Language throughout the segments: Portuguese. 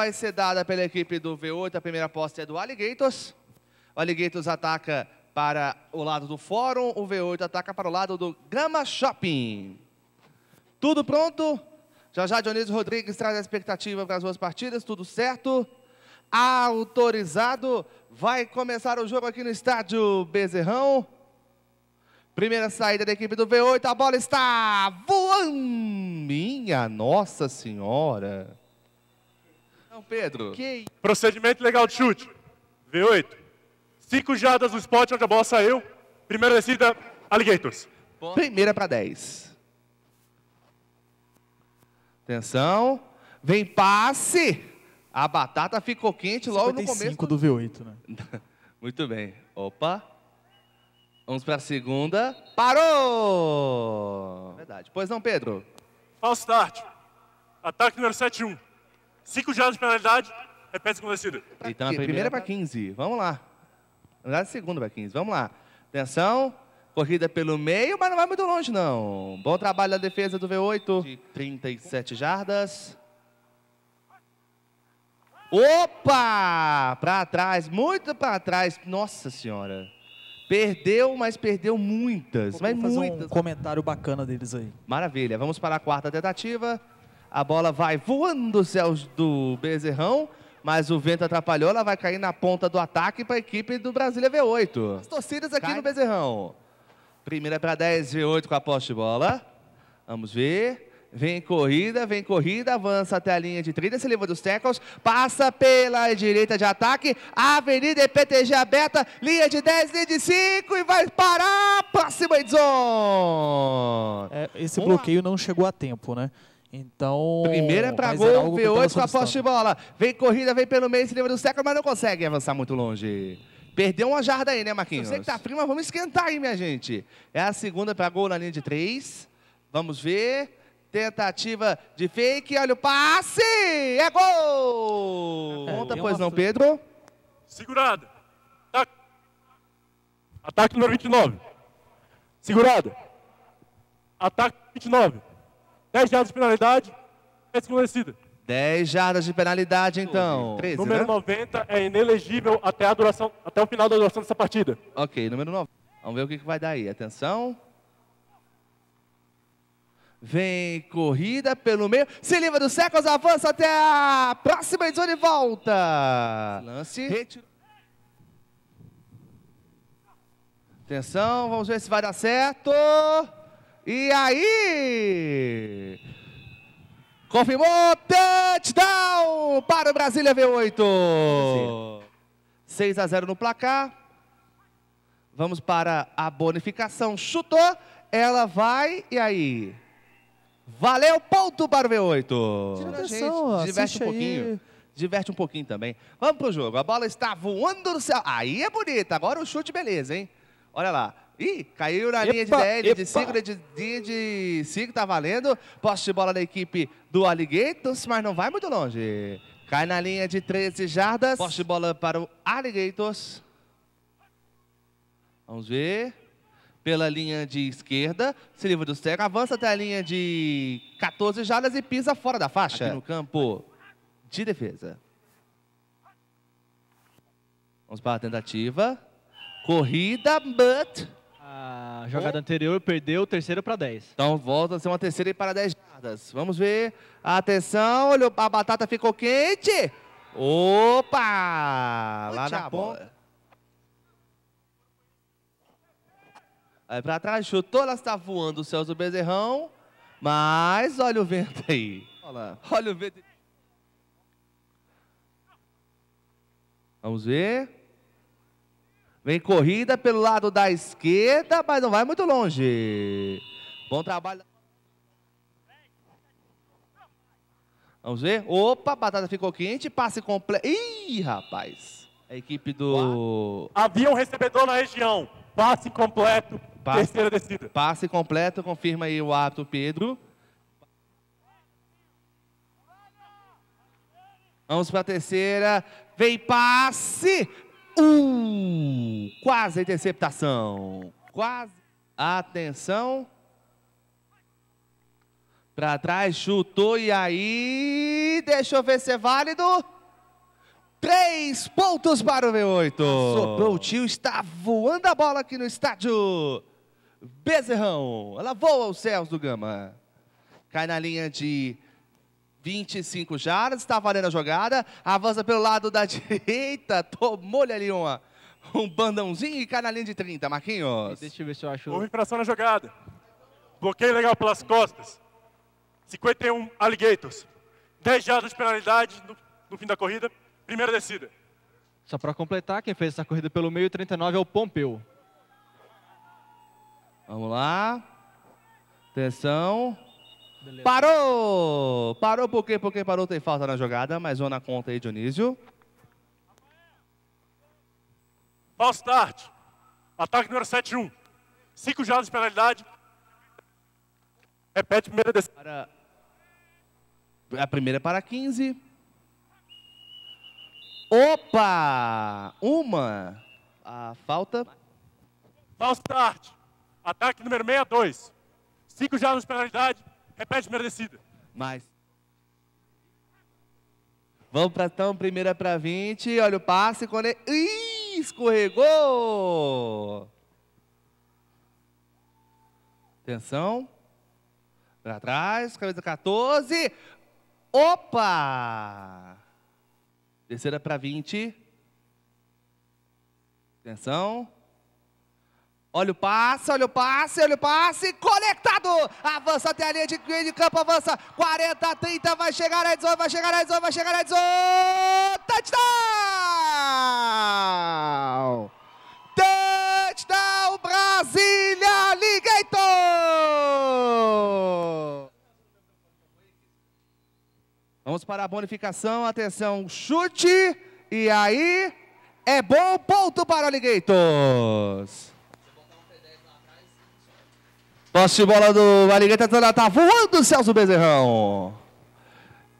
vai ser dada pela equipe do V8, a primeira posse é do Alligators. O Alligators ataca para o lado do Fórum, o V8 ataca para o lado do Gama Shopping. Tudo pronto? Já já Dionísio Rodrigues traz a expectativa para as duas partidas, tudo certo? Autorizado, vai começar o jogo aqui no estádio Bezerrão. Primeira saída da equipe do V8, a bola está voando! Minha Nossa Senhora! João Pedro. Que... Procedimento legal de chute. V8. Cinco jadas no spot onde a bola saiu. Primeira descida, Alligators. Bom. Primeira para 10. Atenção. Vem passe. A batata ficou quente logo no começo. do V8, né? Muito bem. Opa. Vamos para a segunda. Parou! Verdade. Pois não, Pedro? Falso start. Ataque número 7-1. Cinco jardas de penalidade, repete segunda descida. Então, a é primeira, primeira é para 15, vamos lá. Na verdade, é segunda para 15, vamos lá. Atenção, corrida pelo meio, mas não vai muito longe, não. Bom trabalho da defesa do V8. De 37 jardas. Opa! Para trás, muito para trás. Nossa Senhora. Perdeu, mas perdeu muitas, mas muitas. um comentário bacana deles aí. Maravilha. Vamos para a quarta tentativa a bola vai voando dos céus do Bezerrão, mas o vento atrapalhou, ela vai cair na ponta do ataque para a equipe do Brasília V8. As torcidas aqui Cai. no Bezerrão. Primeira para 10, V8 com a poste de bola. Vamos ver. Vem corrida, vem corrida, avança até a linha de 30, se livra dos tackles, passa pela direita de ataque, Avenida EPTG aberta, linha de 10, linha de 5 e vai parar para cima de zone. É, esse Uma... bloqueio não chegou a tempo, né? Então. Primeira é para gol, V8 com a poste de bola. Vem corrida, vem pelo meio, se livra do século, mas não consegue avançar muito longe. Perdeu uma jarda aí, né, Marquinhos? Eu sei que tá frio, mas vamos esquentar aí, minha gente. É a segunda para gol na linha de três. Vamos ver. Tentativa de fake, olha o passe! É gol! É, Conta, pois não, Pedro. Segurada. Ataque. Ataque número 29. Segurada. Ataque 29. 10 jardas de penalidade, é segunda 10 jardas de penalidade, então. 13, né? número né? 90 é inelegível até, a duração, até o final da duração dessa partida. Ok, número 9. Vamos ver o que, vai dar aí. Atenção. Vem corrida pelo meio. Se livra dos séculos, avança até a próxima edição de volta. Lance. Retiro. Atenção, vamos ver se vai dar certo. E aí? Confirmou, touchdown para o Brasília V8. 6 a 0 no placar. Vamos para a bonificação. Chutou, ela vai, e aí? Valeu, ponto para o V8. Tira gente, diverte um pouquinho. Aí. Diverte um pouquinho também. Vamos pro jogo. A bola está voando no céu. Aí é bonita. Agora o chute, beleza, hein? Olha lá. Ih, caiu na epa, linha de 10, de 5, de, linha de 5, tá valendo. Poste de bola da equipe do Alligators, mas não vai muito longe. Cai na linha de 13 jardas. Poste de bola para o Alligators. Vamos ver. Pela linha de esquerda, se livra do cego, avança até a linha de 14 jardas e pisa fora da faixa. Aqui no campo de defesa. Vamos para a tentativa. Corrida, but a jogada anterior perdeu, terceiro para 10. Então volta a ser uma terceira e para 10 jardas. Vamos ver. Atenção, olhou, a batata ficou quente. Opa! Lá na bola. Aí para trás, chutou, ela está voando o Celso Bezerrão. Mas olha o vento aí. Olha, olha o vento. Vamos ver. Vem corrida pelo lado da esquerda, mas não vai muito longe. Bom trabalho. Vamos ver. Opa, batata ficou quente, passe completo. Ih, rapaz. A equipe do... Havia um recebedor na região. Passe completo, passe, terceira descida. Passe completo, confirma aí o ato Pedro. Vamos para a terceira. Vem passe. Uh, quase interceptação. Quase. Atenção. Para trás, chutou e aí. Deixa eu ver se é válido. Três pontos para o V8. Sobrou o tio, está voando a bola aqui no estádio. Bezerrão, ela voa aos céus do Gama. Cai na linha de 25 jardas, está valendo a jogada, avança pelo lado da direita, tomou-lhe ali uma, um bandãozinho e cai na linha de 30, Marquinhos. Deixa eu ver se eu acho... Houve infração na jogada, bloqueio legal pelas costas, 51 alligators, 10 jardas de penalidade no, no fim da corrida, primeira descida. Só para completar, quem fez essa corrida pelo meio, 39, é o Pompeu. Vamos lá. Atenção. Beleza. Parou! Parou por quê? Porque parou, tem falta na jogada. Mais uma na conta aí, Dionísio. Falso start. Ataque número 7-1. Cinco jardas de penalidade. Repete a primeira descida. Para... A primeira é para 15. Opa! Uma. A falta. Falso start. Ataque número 62. Cinco jardas de penalidade. Repete, é primeira descida. Mais. Vamos para então, primeira para 20. Olha o passe. Quando é... Ih, escorregou. Atenção. Para trás. Cabeça 14. Opa! Terceira para 20. Atenção. Olha o passe, olha o passe, olha o passe, conectado, avança até a linha de, de campo, avança, 40, 30, vai chegar a zone, vai chegar a zone, vai chegar a zone, touchdown! Touchdown, Brasília, Ligator! Vamos para a bonificação, atenção, chute, e aí, é bom ponto para o Ligators! Posse de bola do Marigata, tá, tá voando Celso Bezerrão.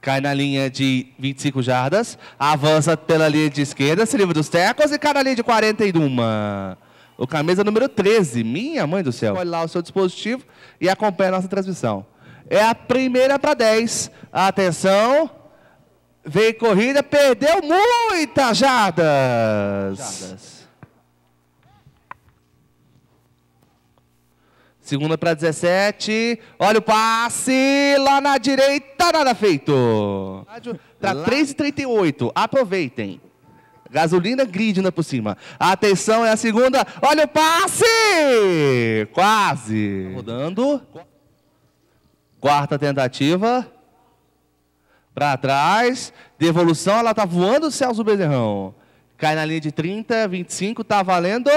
Cai na linha de 25 jardas, avança pela linha de esquerda, se livra dos tecos e cai na linha de 41. O camisa número 13, minha mãe do céu. Olha lá o seu dispositivo e acompanha a nossa transmissão. É a primeira para 10. Atenção. Vem corrida, perdeu muitas jardas. jardas. Segunda para 17. Olha o passe lá na direita, nada feito. Para 3,38. Aproveitem. Gasolina grid por cima. Atenção, é a segunda. Olha o passe! Quase. Tá rodando. Quarta tentativa. Para trás. Devolução, ela tá voando, Celso Bezerrão. Cai na linha de 30, 25, tá valendo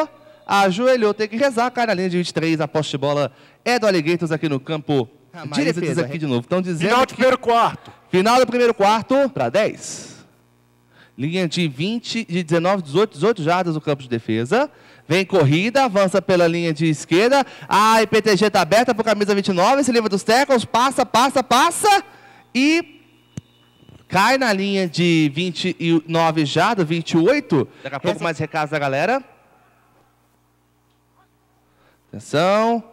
ajoelhou, tem que rezar, cara, linha de 23, a poste de bola é do Alligators aqui no campo. Ah, Direita diz aqui de novo. Estão dizendo Final do primeiro quarto. Final do primeiro quarto para 10. Linha de 20, de 19, 18, 18 jardas do campo de defesa. Vem corrida, avança pela linha de esquerda. A IPTG está aberta para camisa 29, se livra dos tackles, passa, passa, passa. E cai na linha de 29 já, do 28. Daqui a pouco Essa... mais recados da galera. Atenção.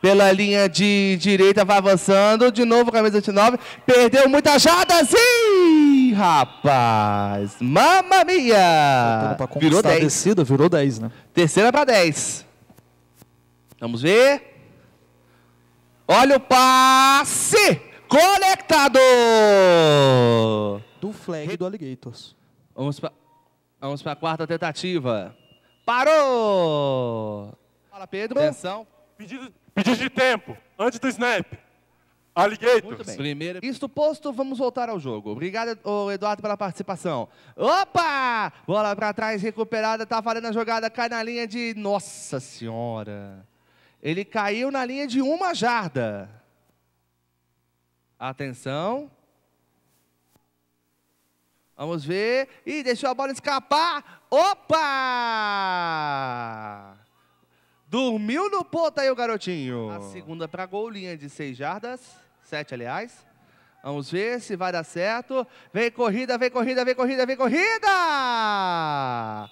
Pela linha de direita, vai avançando. De novo, camisa 29. Perdeu muita jada. Sim, rapaz. Mamma mia. Virou 10. Descida, virou 10, né? Terceira para 10. Vamos ver. Olha o passe. Conectado. Do flag do Alligators. Vamos para vamos a quarta tentativa. Parou! Fala, Pedro. Atenção. Pedido, pedido de tempo, antes do snap. Alligator. Muito bem. Primeiro... Isto posto, vamos voltar ao jogo. Obrigado, Eduardo, pela participação. Opa! Bola para trás, recuperada, tá valendo a jogada, cai na linha de... Nossa Senhora! Ele caiu na linha de uma jarda. Atenção. Vamos ver. Ih, deixou a bola escapar. Opa! Dormiu no ponto aí o garotinho. A segunda para gol, linha de seis jardas. Sete, aliás. Vamos ver se vai dar certo. Vem corrida, vem corrida, vem corrida, vem corrida!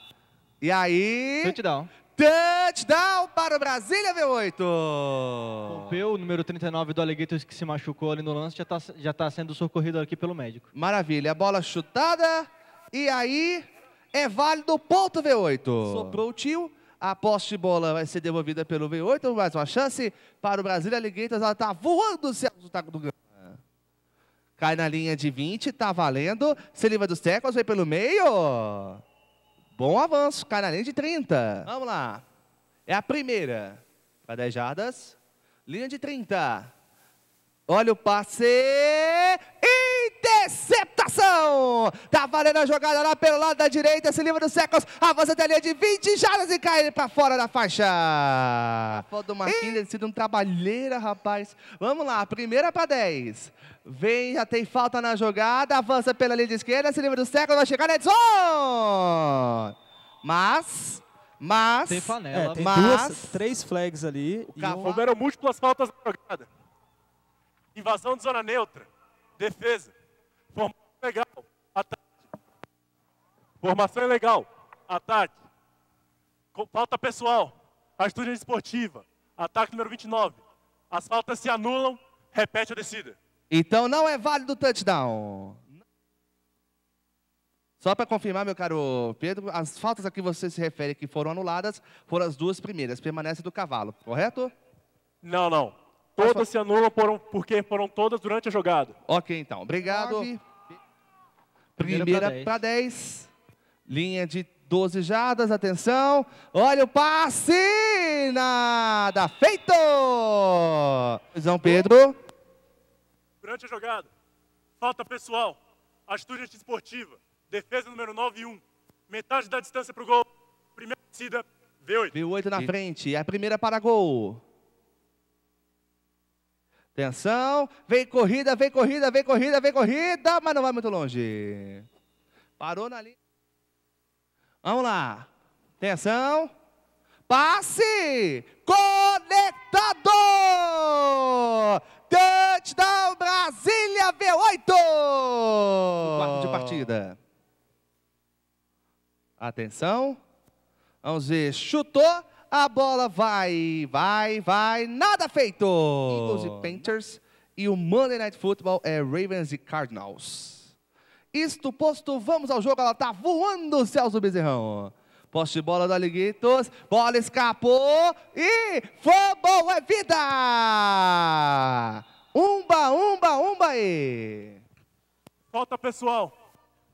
E aí... Touchdown. Touchdown para o Brasília V8! O número 39 do Alligators, que se machucou ali no lance, já está já tá sendo socorrido aqui pelo médico. Maravilha, bola chutada. E aí... É válido o ponto V8. Soprou o tio, a posse de bola vai ser devolvida pelo V8. Então mais uma chance para o Brasil. Alligators, ela está voando o céu do taco do Cai na linha de 20, está valendo. Se livra dos tecos, vem pelo meio. Bom avanço, cai na linha de 30. Vamos lá. É a primeira. Para 10 jardas. Linha de 30. Olha o passe. E interceptação. Tá valendo a jogada lá pelo lado da direita, se livra do Secos, avança até a linha é de 20 jardas e cai ele pra fora da faixa. A foto do Marquinhos, ele sido um trabalheira, rapaz. Vamos lá, primeira pra 10. Vem, já tem falta na jogada, avança pela linha de esquerda, se livra do Secos, vai chegar na Edson. Mas... Mas, tem panela, é, tem mas, duas, três flags ali. O Houveram múltiplas faltas na jogada. Invasão de zona neutra. Defesa. Formação é legal à tarde. Formação é legal à tarde. Falta pessoal. Atitude esportiva. Ataque número 29. As faltas se anulam. Repete a descida. Então não é válido o touchdown. Só para confirmar, meu caro Pedro, as faltas a que você se refere que foram anuladas foram as duas primeiras. Permanece do cavalo, correto? Não, não. Todas se anulam por um, porque foram todas durante a jogada. Ok, então. Obrigado. Primeira para 10. Linha de 12 jadas. atenção. Olha o passe! Nada feito! Visão Pedro. Durante a jogada, falta pessoal, atitude esportiva, defesa número 9 e 1, metade da distância para o gol, primeira descida, V8. V8 na e... frente, é a primeira para gol. Atenção, vem corrida, vem corrida, vem corrida, vem corrida, mas não vai muito longe. Parou na linha. Vamos lá. Atenção. Passe! Conectado! Touchdown Brasília V8! O quarto de partida. Atenção. Vamos ver. Chutou. A bola vai, vai, vai, nada feito! Eagles e Panthers e o Monday Night Football é Ravens e Cardinals. Isto posto, vamos ao jogo, ela tá voando, Celso Bezerrão. Poste de bola do Aliguitos, bola escapou e fumble é vida! Umba, umba, umba e Falta pessoal,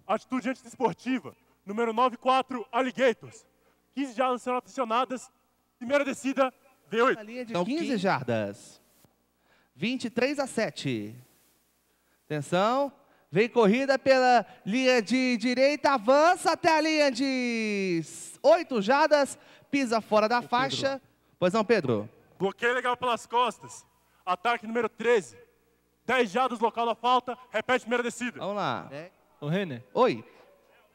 atitude antiesportiva, número 94, Alligators. 15 jardas serão adicionadas Primeira descida, V8. Na linha de então, 15, jardas. 23 a 7. Atenção. Vem corrida pela linha de direita, avança até a linha de 8 jardas, pisa fora da o faixa. Pedro. Pois não, Pedro? Bloqueio legal pelas costas. Ataque número 13. 10 jardas, local da falta. Repete a primeira descida. Vamos lá. É. Ô, Renner. Oi.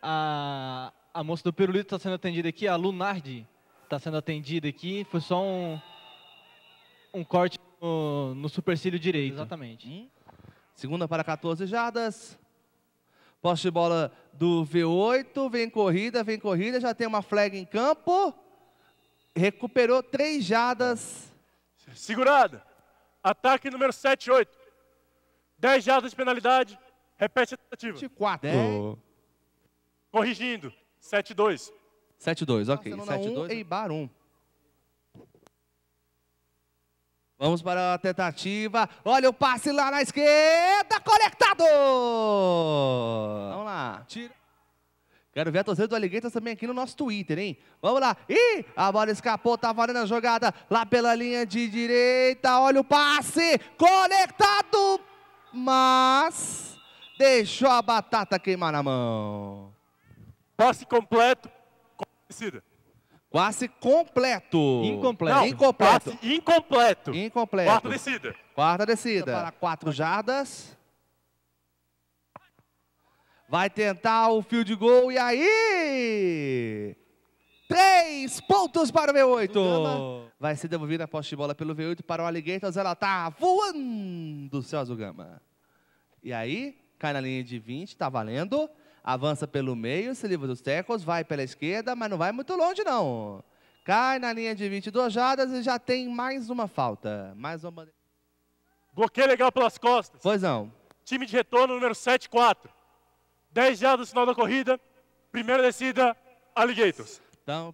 A, a moça do pirulito está sendo atendida aqui, a Lunardi está sendo atendida aqui. Foi só um, um corte no, no supercílio direito. Exatamente. Hum? Segunda para 14 jardas. Poste de bola do V8. Vem corrida, vem corrida. Já tem uma flag em campo. Recuperou 3 jardas. Segurada. Ataque número 7, 8. 10 jardas de penalidade. Repete a tentativa. 4. Corrigindo. 7, 2. 7-2, tá, ok. 7-2. Eibar 1. Vamos para a tentativa. Olha o passe lá na esquerda, conectado! Vamos lá. Tira. Quero ver a torcida do Alligators também aqui no nosso Twitter, hein? Vamos lá. Ih, a bola escapou, tá valendo a jogada lá pela linha de direita. Olha o passe, conectado, mas deixou a batata queimar na mão. Passe completo, Quase completo. Incompleto. Não, incompleto. Passe incompleto. Incompleto. Quarta descida. Quarta descida. Para quatro jardas. Vai tentar o fio de gol e aí... Três pontos para o V8. Vai ser devolvida a poste de bola pelo V8 para o Alligators. Ela tá voando, azul Gama. E aí, cai na linha de 20, tá valendo avança pelo meio, se livra dos tecos, vai pela esquerda, mas não vai muito longe não. Cai na linha de 22 jadas e já tem mais uma falta. Mais uma bandeira. Bloqueio legal pelas costas. Pois não. Time de retorno número 4. 10 jadas no final da corrida. Primeira descida, Alligators. Então...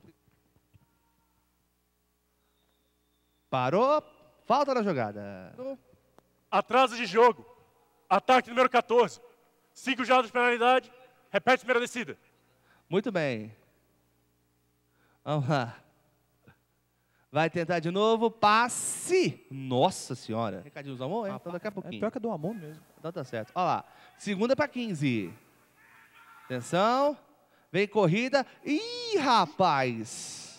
Parou. Falta na jogada. Atraso de jogo. Ataque número 14. 5 jadas de penalidade. Repete a primeira descida. Muito bem. Vamos lá. Vai tentar de novo. Passe. Nossa senhora. Recadinho do amor, hein? Ah, então daqui a pouquinho. É pior que é do amor mesmo. Então tá certo. Olha lá. Segunda para 15. Atenção. Vem corrida. Ih, rapaz.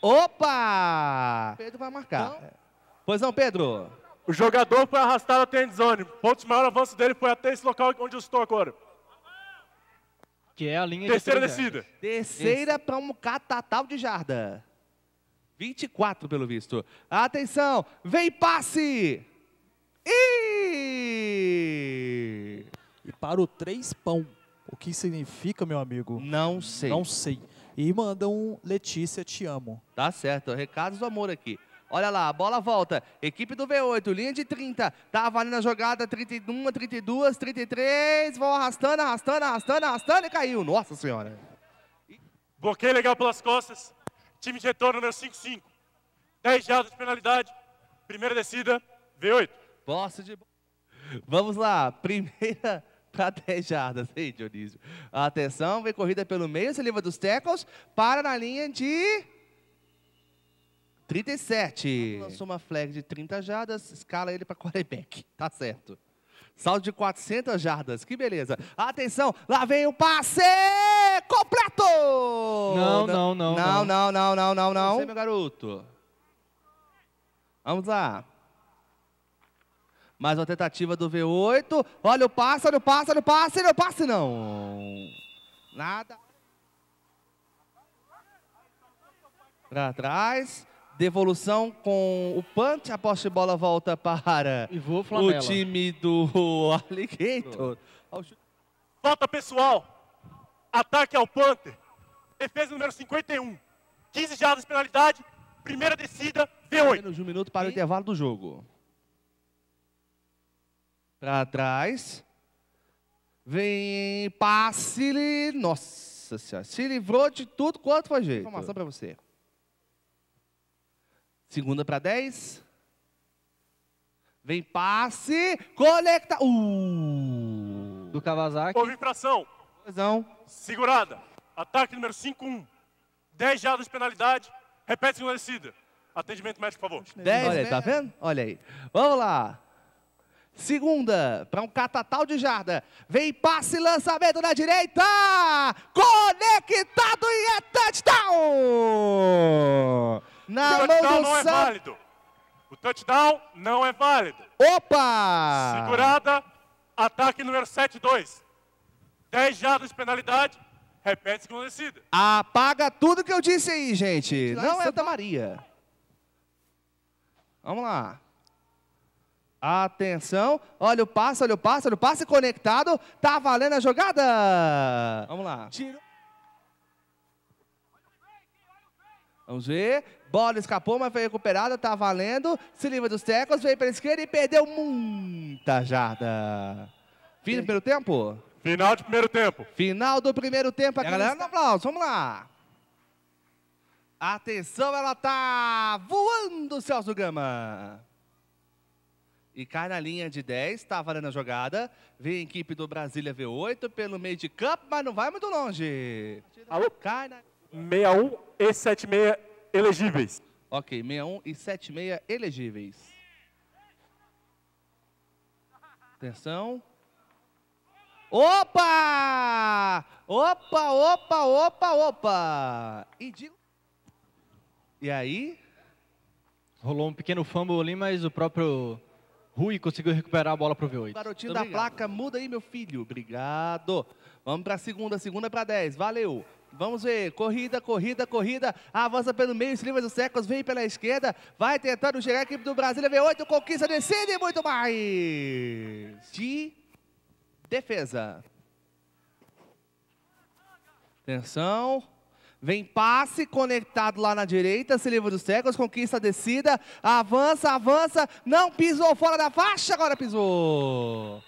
Opa! Pedro vai marcar. Pois não, Pedro. O jogador foi arrastado até a endzone. Ponto maior avanço dele foi até esse local onde eu estou agora. Que é a linha Terceira de descida. Terceira para um catatal de jarda. 24, pelo visto. Atenção, vem passe! E... E para o três pão. O que significa, meu amigo? Não sei. Não sei. E manda um Letícia, te amo. Tá certo. Recados do amor aqui. Olha lá, a bola volta. Equipe do V8, linha de 30. Tá valendo a jogada, 31, 32, 33. Vão arrastando, arrastando, arrastando, arrastando e caiu. Nossa senhora. Bloqueio legal pelas costas. Time de retorno, meu 5-5. 10 jardas de penalidade. Primeira descida, V8. Posse de... Vamos lá, primeira para 10 jardas, hein, Dionísio? Atenção, vem corrida pelo meio, se livra dos tackles, para na linha de 37. Lançou uma flag de 30 jardas, escala ele para quarterback. Tá certo. Saldo de 400 jardas, que beleza. Atenção, lá vem o passe completo! Não, não, não. Não, não, não, não, não, não. Você, meu garoto. Vamos lá. Mais uma tentativa do V8. Olha o passe, olha o passe, olha o passe, olha o passe, não. Nada. Para trás devolução com o punch, a poste bola volta para o time do Alligator. Falta pessoal, ataque ao Panther, defesa número 51, 15 jardas de penalidade, primeira descida, V8. Menos de um minuto para e... o intervalo do jogo. Para trás, vem passe, nossa senhora, se livrou de tudo quanto foi jeito. Informação para você. Segunda para 10. Vem passe, conecta. Uh, do Kawasaki. Houve infração. Coisão. Segurada. Ataque número 5-1. 10 jardas de penalidade. Repete segunda descida. Atendimento médico, por favor. 10, Olha aí, tá né? vendo? Olha aí. Vamos lá. Segunda, para um catatal de jarda. Vem passe, lançamento na direita. Conectado e é touchdown! Na o touchdown não é válido. O touchdown não é válido. Opa! Segurada, ataque número 7-2. 10 jardas de penalidade, repete segunda descida. Apaga tudo que eu disse aí, gente. não é Santa Maria. Vamos lá. Atenção, olha o passe, olha o passe, olha o passe conectado, tá valendo a jogada. Vamos lá. Tiro. Vamos ver, Bola escapou, mas foi recuperada, tá valendo. Se livra dos tecos, veio pela esquerda e perdeu muita jarda. Fim do primeiro tempo? Final de primeiro tempo. Final do primeiro tempo. A galera, está... aplauso, vamos lá. Atenção, ela tá voando, Celso Gama. E cai na linha de 10, tá valendo a jogada. Vem a equipe do Brasília V8 pelo meio de campo, mas não vai muito longe. Alô? Cai na... 61 e 76 elegíveis. Ok, 61 e 76 elegíveis. Atenção. Opa! Opa, opa, opa, opa! E, de... e aí? Rolou um pequeno fumble ali, mas o próprio Rui conseguiu recuperar a bola para o V8. Garotinho Muito da obrigado. placa, muda aí, meu filho. Obrigado. Vamos para a segunda, segunda para 10. Valeu. Vamos ver, corrida, corrida, corrida, avança pelo meio, se livra Secos, vem pela esquerda, vai tentando chegar a equipe do Brasília, V8, conquista, decide muito mais. De defesa. Atenção, Vem passe conectado lá na direita, se livra dos séculos, conquista a descida, avança, avança, não pisou fora da faixa, agora pisou.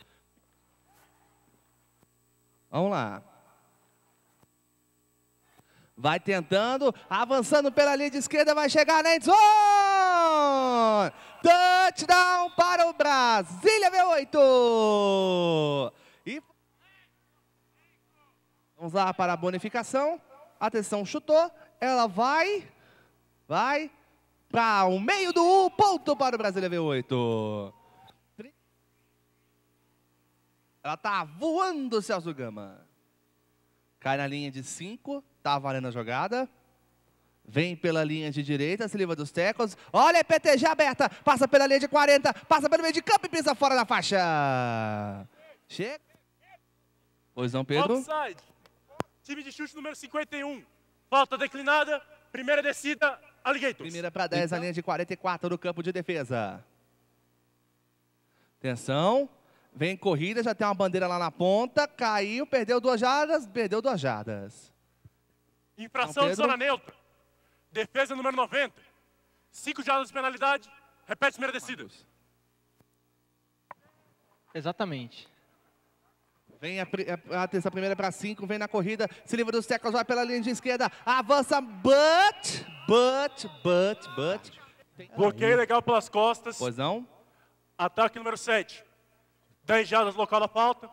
Vamos lá. Vai tentando, avançando pela linha de esquerda, vai chegar na endzone! Touchdown para o Brasília V8! E... Vamos lá para a bonificação. Atenção, chutou. Ela vai, vai para o meio do U, ponto para o Brasília V8. Ela tá voando, Celso Gama. Cai na linha de 5. Tá valendo a jogada. Vem pela linha de direita, se livra dos tecos. Olha, a é PTG aberta. Passa pela linha de 40, passa pelo meio de campo e pisa fora da faixa. Chega. Pois não, Pedro? Offside. Time de chute número 51. Falta declinada. Primeira descida, Alligators. Primeira para 10, então... a linha de 44 do campo de defesa. Atenção. Vem corrida, já tem uma bandeira lá na ponta. Caiu, perdeu duas jardas, perdeu duas jardas. Infração de zona neutra. Defesa número 90. Cinco jardas de penalidade. Repete primeira descida. Exatamente. Vem a, a, a primeira é para cinco, vem na corrida, se livra dos tecos, vai pela linha de esquerda, avança, but, but, but, but. Porque Bloqueio legal pelas costas. Pois não. Ataque número 7. 10 jardas local da falta.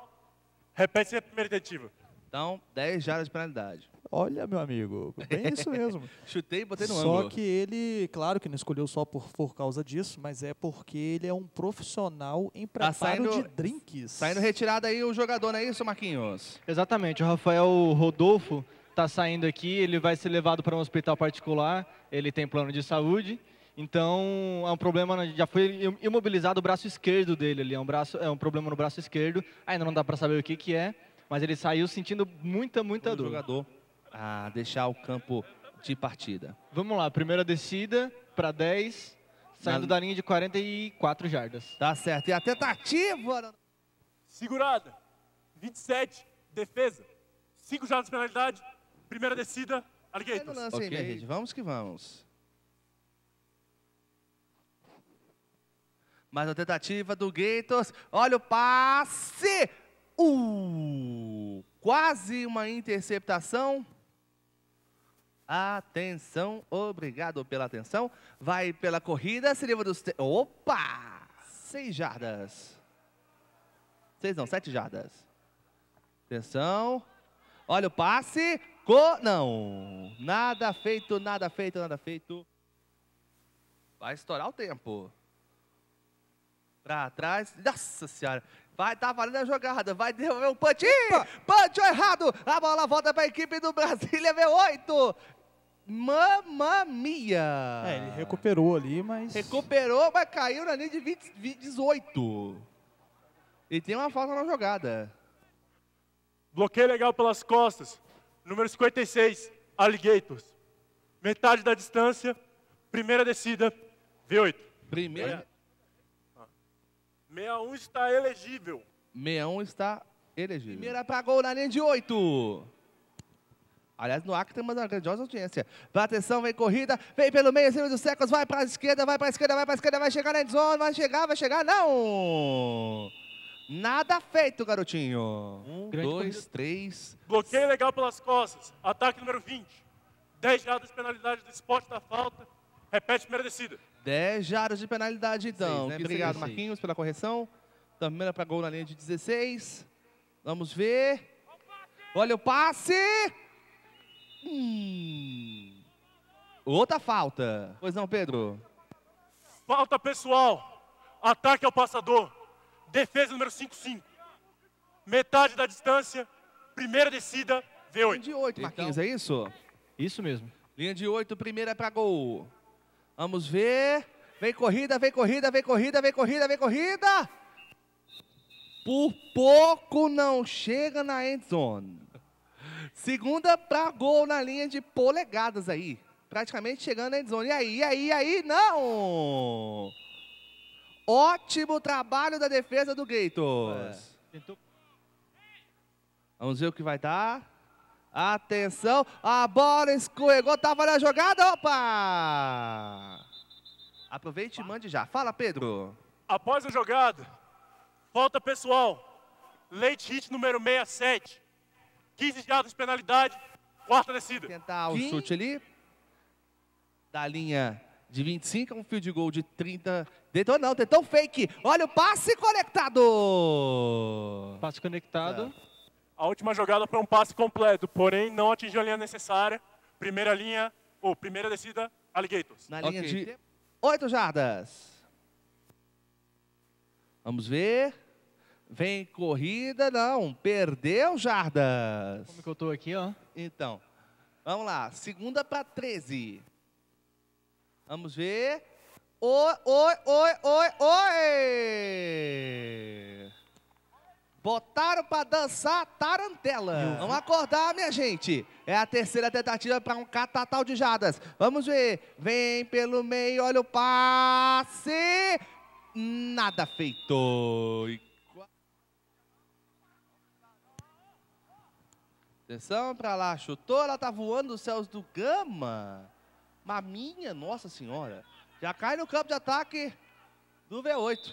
Repete a primeira tentativa. Então, 10 jardas de penalidade. Olha, meu amigo, bem isso mesmo. Chutei e botei no ângulo. Só que ele, claro que não escolheu só por, por causa disso, mas é porque ele é um profissional em preparo tá saindo, de drinks. Saindo retirado aí o jogador, não é isso, Marquinhos? Exatamente, o Rafael Rodolfo está saindo aqui, ele vai ser levado para um hospital particular, ele tem plano de saúde. Então, é um problema, né, já foi imobilizado o braço esquerdo dele ali, é um, braço, é um problema no braço esquerdo, ainda não dá para saber o que, que é, mas ele saiu sentindo muita, muita o dor. Jogador a deixar o campo de partida. Vamos lá, primeira descida para 10, saindo Na... da linha de 44 jardas. Tá certo, e a tentativa... Segurada, 27, defesa, 5 jardas de penalidade, primeira descida, Alligators. É ok, aí, gente, vamos que vamos. Mais uma tentativa do Gators. Olha o passe! Uh, quase uma interceptação. Atenção, obrigado pela atenção. Vai pela corrida, se livra dos... Opa! Seis jardas. Seis não, sete jardas. Atenção. Olha o passe. Co... Não. Nada feito, nada feito, nada feito. Vai estourar o tempo. Pra trás. Nossa senhora. Vai, tá valendo a jogada, vai devolver um punch. Punch errado. A bola volta para a equipe do Brasília, V8. Mamma Mia! É, ele recuperou ali, mas... Recuperou, mas caiu na linha de 20, 20, 18. Ele tem uma falta na jogada. Bloqueio legal pelas costas. Número 56, Alligators. Metade da distância, primeira descida, V8. Primeira... 61 está elegível. 61 está elegível. Primeira pra gol na linha de 8. Aliás, no Acre tem uma grandiosa audiência. Vai atenção, vem corrida, vem pelo meio, cima do Secos, vai para a esquerda, vai para a esquerda, vai para a esquerda, vai chegar na zona, vai chegar, vai chegar, não! Nada feito, garotinho. Um, Grande dois, corrida. três. Bloqueio legal pelas costas. Ataque número 20. 10 jardas de penalidade do esporte da falta. Repete primeira descida. 10 jardas de penalidade, então. Seis, né? Obrigado, seis. Marquinhos, pela correção. era para gol na linha de 16. Vamos ver. Olha o passe! Hum. Outra falta. Pois não, Pedro? Falta pessoal. Ataque ao passador. Defesa número 5-5. Metade da distância. Primeira descida, V8. Linha de 8, Marquinhos, então, é isso? Isso mesmo. Linha de 8, primeira para gol. Vamos ver. Vem corrida, vem corrida, vem corrida, vem corrida, vem corrida. Por pouco não chega na end zone. Segunda para gol na linha de polegadas aí. Praticamente chegando na endzone. E aí, e aí, e aí, não! Ótimo trabalho da defesa do Gators. É. Vamos ver o que vai dar. Atenção, a bola escorregou, tava na jogada, opa! Aproveite e mande já. Fala, Pedro. Após a jogada, falta pessoal. Late hit número 67. 15 jardas de penalidade, quarta descida. Tentar o Quem? chute ali. Da linha de 25, um field goal de 30. Deitou não, tentou fake. Olha o passe conectado. Passe conectado. A última jogada foi um passe completo, porém não atingiu a linha necessária. Primeira linha, ou primeira descida, Alligators. Na linha okay. de 8 jardas. Vamos ver. Vem corrida, não. Perdeu, Jardas. Como que eu tô aqui, ó? Então, vamos lá. Segunda para 13. Vamos ver. Oi, oi, oi, oi, oi! Botaram para dançar tarantela. Vamos acordar, minha gente. É a terceira tentativa para um catatal de jadas. Vamos ver. Vem pelo meio, olha o passe. Nada feito. E Atenção para lá, chutou, ela tá voando os céus do Gama. Maminha, nossa senhora. Já cai no campo de ataque do V8.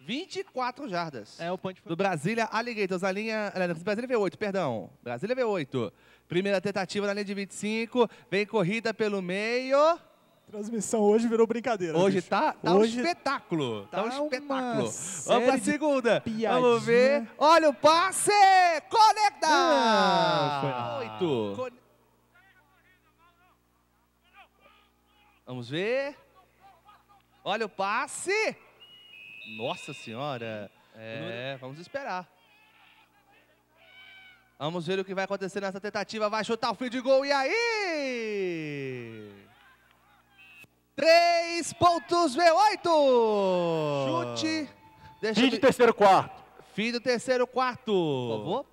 24 jardas. É, o punch foi... Do Brasília Alligators, a linha... É, Brasília V8, perdão. Brasília V8. Primeira tentativa na linha de 25. Vem corrida pelo meio. Transmissão hoje virou brincadeira. Hoje bicho. tá, tá hoje um espetáculo. Tá, tá um espetáculo. Vamos pra segunda. Vamos ver. Olha o passe! Conecta! Ah, Oito. Con... Vamos ver. Olha o passe. Nossa senhora. É, vamos esperar. Vamos ver o que vai acontecer nessa tentativa. Vai chutar o fio de gol. E aí? Três pontos V8! Chute. Deixa Fim de terceiro quarto. Fim do terceiro quarto. Por favor.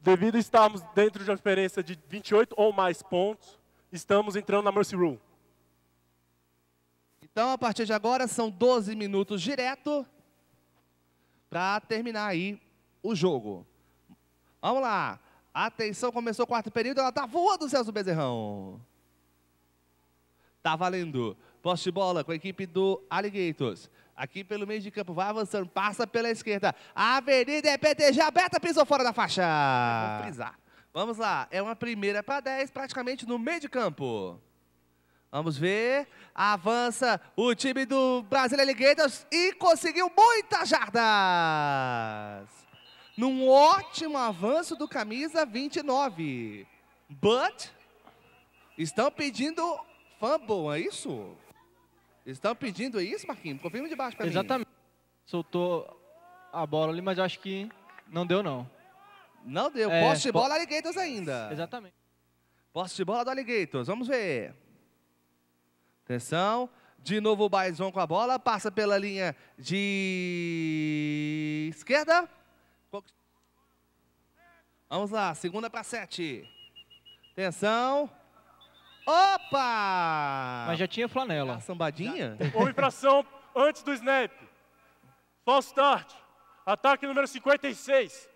Devido a estarmos dentro de uma diferença de 28 ou mais pontos, estamos entrando na Mercy Rule. Então, a partir de agora, são 12 minutos direto para terminar aí o jogo. Vamos lá. Atenção, começou o quarto período, ela tá voando, Celso Bezerrão. Tá valendo. Posse de bola com a equipe do Alligators. Aqui pelo meio de campo, vai avançando, passa pela esquerda. Avenida é PTG aberta, pisou fora da faixa. Vamos Vamos lá, é uma primeira para 10, praticamente no meio de campo. Vamos ver. Avança o time do Brasil Alligators e conseguiu muitas jardas. Num ótimo avanço do camisa 29. But estão pedindo Fumble, é isso? Eles estão pedindo isso, Marquinhos? Confirma de baixo para mim. Exatamente. Soltou a bola ali, mas eu acho que não deu, não. Não deu. É, de bola, Alligators ainda. Exatamente. Posse de bola do Alligators. Vamos ver. Atenção. De novo o Baison com a bola. Passa pela linha de esquerda. Vamos lá. Segunda para sete. Atenção. Opa! Mas já tinha flanela. A ah, sambadinha? Já. Houve infração antes do snap. False start. Ataque número 56.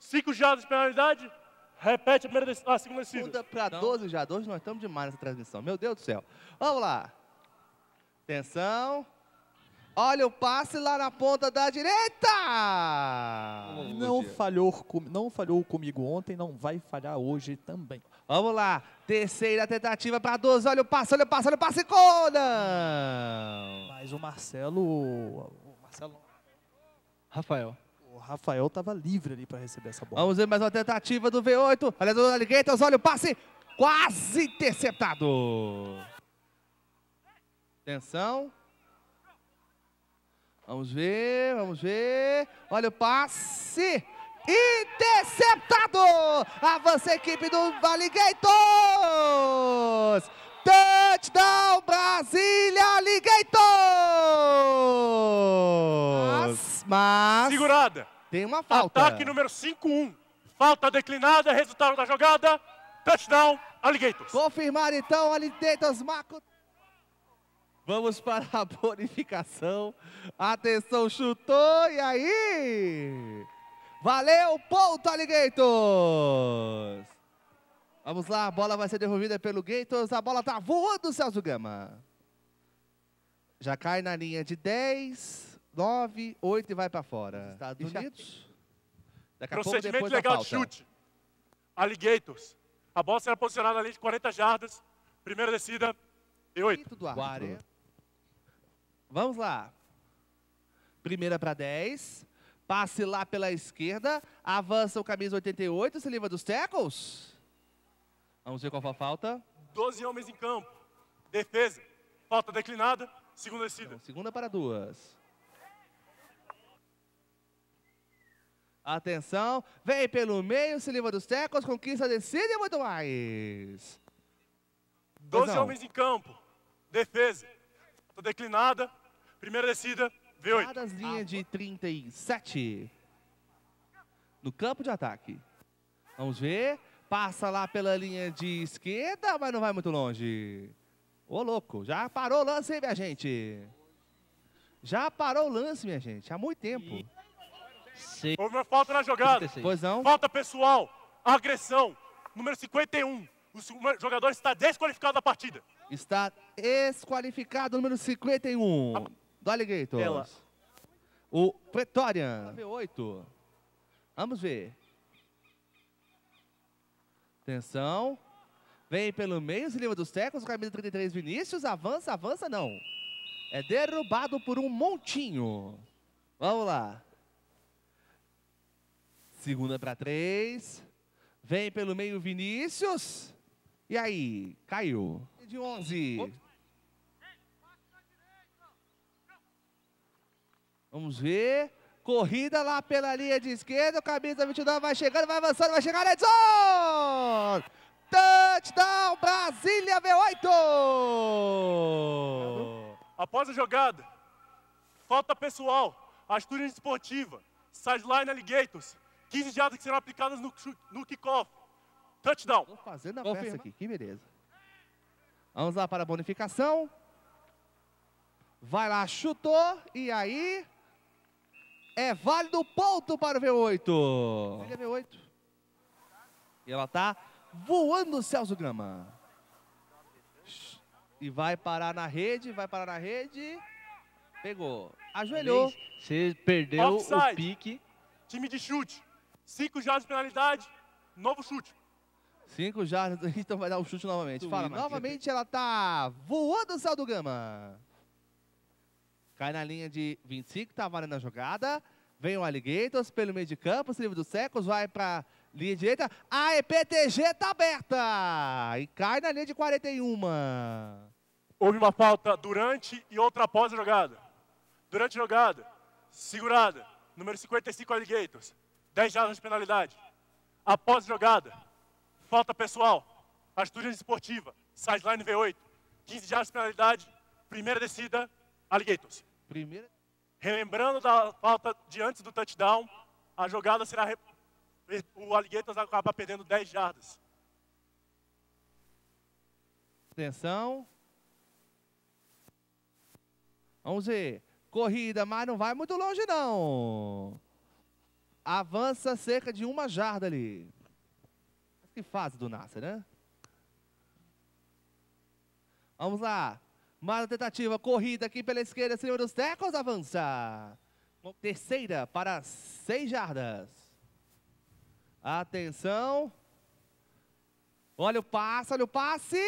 Cinco jardas de penalidade. Repete a, primeira, a segunda descida. Muda para 12 já. 12 nós estamos demais nessa transmissão. Meu Deus do céu. Vamos lá. Atenção. Olha o passe lá na ponta da direita! Não falhou, com, não falhou comigo ontem, não vai falhar hoje também. Vamos lá, terceira tentativa para 12. Olha o passe, olha o passe, olha o passe, Conan! Mas o Marcelo, o Marcelo, Rafael. O Rafael estava livre ali para receber essa bola. Vamos ver mais uma tentativa do V8. Olha o Alligators, olha o passe, quase interceptado. Atenção. Vamos ver, vamos ver. Olha o passe. Interceptado! Avança a equipe do Vale Gaitors! Touchdown Brasília Ligaitors! Mas, mas. Segurada! Tem uma falta. Ataque número 5-1. Falta declinada, resultado da jogada. Touchdown Alligators. Confirmar então, Alligators, Marco. Vamos para a bonificação. Atenção, chutou e aí? Valeu, ponto, Alligators! Vamos lá, a bola vai ser devolvida pelo Gators. A bola tá voando, Celso Gama. Já cai na linha de 10, 9, 8 e vai para fora. Estados Unidos. Daqui a pouco legal da de chute. Alligators. A bola será posicionada na de 40 jardas. Primeira descida e 8. 40. Vamos lá. Primeira para 10. Passe lá pela esquerda. Avança o camisa 88. Se livra dos tackles. Vamos ver qual foi a falta. 12 homens em campo. Defesa. Falta declinada. Segunda descida. Então, segunda para duas. Atenção. Vem pelo meio. Se livra dos tackles. Conquista a descida e muito mais. 12 homens em campo. Defesa declinada. Primeira descida, V8. Claras linha de 37. No campo de ataque. Vamos ver. Passa lá pela linha de esquerda, mas não vai muito longe. Ô, louco, já parou o lance aí, minha gente. Já parou o lance, minha gente, há muito tempo. sim Houve uma falta na jogada. 36. Pois não. Falta pessoal, agressão, número 51. O jogador está desqualificado da partida. Está Ex-qualificado número 51 ah, do Alligator. Ela. O Pretorian. v Vamos ver. Atenção. Vem pelo meio, se livra dos tecos. Camisa 33, Vinícius. Avança, avança, não. É derrubado por um montinho. Vamos lá. Segunda para três. Vem pelo meio, Vinícius. E aí? Caiu. De 11. Vamos ver. Corrida lá pela linha de esquerda. O camisa 29 vai chegando, vai avançando, vai chegar. Edson! Touchdown Brasília V8! Após a jogada, falta pessoal, atitude esportiva, sideline alligators, 15 jardas que serão aplicadas no, no kickoff. Touchdown. Vou fazendo a Confirma. peça aqui, que beleza. Vamos lá para a bonificação. Vai lá, chutou, e aí... É válido ponto para o V8. Ele é V8. E ela está voando Celso Grama. E vai parar na rede, vai parar na rede. Pegou. Ajoelhou. Você perdeu Offside. o pique. Time de chute. Cinco jardas de penalidade. Novo chute. Cinco jardas. Então vai dar o um chute novamente. Fala, novamente ela tá voando o céu do Gama. Cai na linha de 25, tá valendo a jogada. Vem o Alligators pelo meio de campo, se livre dos secos, vai pra linha direita. A EPTG tá aberta! E cai na linha de 41. Houve uma falta durante e outra após a jogada. Durante a jogada, segurada, número 55 Alligators, 10 jardas de penalidade. Após a jogada, falta pessoal, atitude esportiva, sideline V8, 15 jardas de penalidade, primeira descida, Alligators. Primeira. Relembrando da falta de antes do touchdown, a jogada será. Re... O Alligators acaba perdendo 10 jardas. Atenção. Vamos ver. Corrida, mas não vai muito longe, não. Avança cerca de uma jarda ali. Que fase do Nasser, né? Vamos lá. Mais a tentativa, corrida aqui pela esquerda, acima dos tecos, avança. Terceira para seis jardas. Atenção. Olha o passe, olha o passe.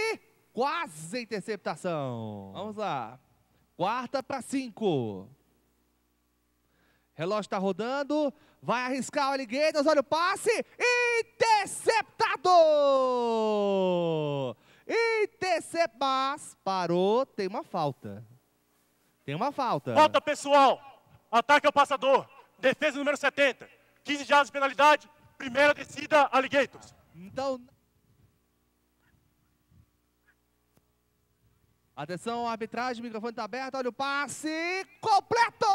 Quase interceptação. Vamos lá. Quarta para cinco. Relógio está rodando. Vai arriscar o Alligators. Olha o passe. Interceptado! Interceptado! Intercepção, mas parou, tem uma falta. Tem uma falta. Falta pessoal. Ataque ao passador. Defesa número 70. 15 jardas de penalidade. Primeira descida, Alligators. Então. Atenção, arbitragem, microfone está aberto, olha o passe completo!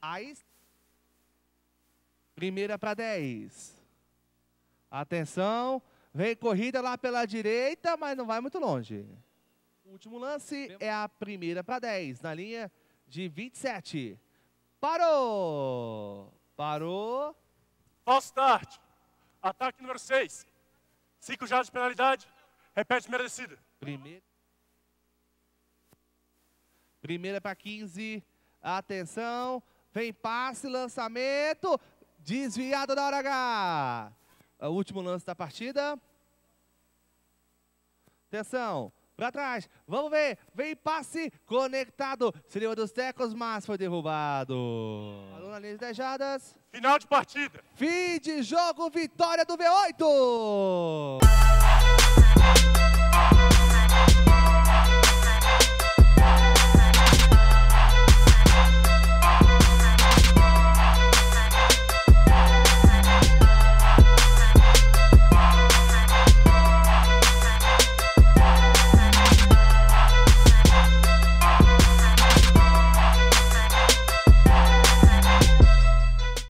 Aí. Primeira para 10. Atenção, Vem corrida lá pela direita, mas não vai muito longe. O último lance é a primeira para 10, na linha de 27. Parou! Parou. False start. Ataque número 6. 5 jardas de penalidade. Repete primeira descida. Primeira. Primeira para 15. Atenção. Vem passe, lançamento. Desviado da hora H. É o último lance da partida. Atenção. Para trás. Vamos ver. Vem passe. Conectado. Se livra dos tecos, mas foi derrubado. Aluna Lins Dejadas. Final de partida. Fim de jogo. Vitória do V8.